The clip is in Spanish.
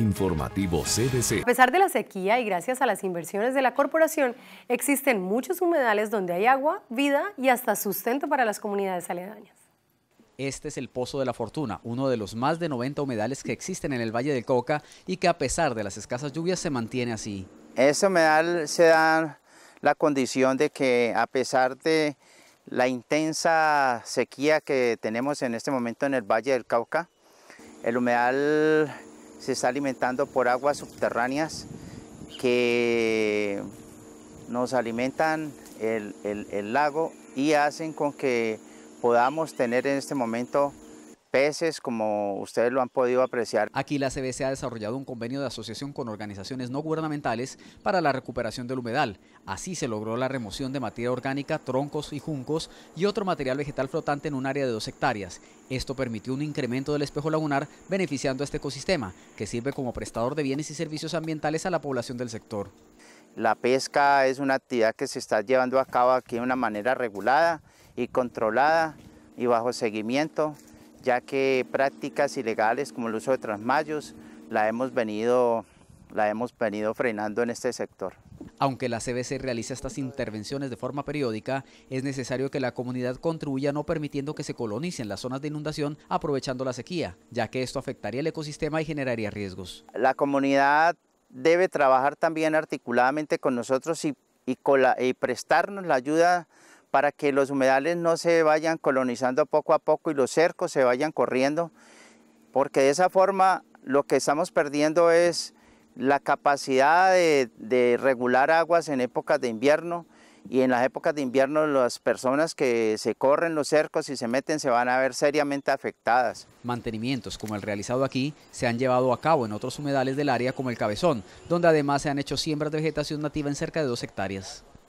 Informativo CDC. A pesar de la sequía y gracias a las inversiones de la corporación, existen muchos humedales donde hay agua, vida y hasta sustento para las comunidades aledañas. Este es el Pozo de la Fortuna, uno de los más de 90 humedales que existen en el Valle del Cauca y que a pesar de las escasas lluvias se mantiene así. Este humedal se da la condición de que a pesar de la intensa sequía que tenemos en este momento en el Valle del Cauca, el humedal se está alimentando por aguas subterráneas que nos alimentan el, lago y hacen con que podamos tener en este momento peces, como ustedes lo han podido apreciar. Aquí la CBC ha desarrollado un convenio de asociación con organizaciones no gubernamentales para la recuperación del humedal. Así se logró la remoción de materia orgánica, troncos y juncos y otro material vegetal flotante en un área de dos hectáreas. Esto permitió un incremento del espejo lagunar beneficiando a este ecosistema, que sirve como prestador de bienes y servicios ambientales a la población del sector. La pesca es una actividad que se está llevando a cabo aquí de una manera regulada y controlada y bajo seguimiento ya que prácticas ilegales como el uso de transmayos la hemos venido, la hemos venido frenando en este sector. Aunque la CBC realiza estas intervenciones de forma periódica, es necesario que la comunidad contribuya no permitiendo que se colonicen las zonas de inundación aprovechando la sequía, ya que esto afectaría el ecosistema y generaría riesgos. La comunidad debe trabajar también articuladamente con nosotros y, y prestarnos la ayuda para que los humedales no se vayan colonizando poco a poco y los cercos se vayan corriendo, porque de esa forma lo que estamos perdiendo es la capacidad de, regular aguas en épocas de invierno y en las épocas de invierno las personas que se corren los cercos y se meten se van a ver seriamente afectadas. Mantenimientos como el realizado aquí se han llevado a cabo en otros humedales del área como el Cabezón, donde además se han hecho siembras de vegetación nativa en cerca de dos hectáreas.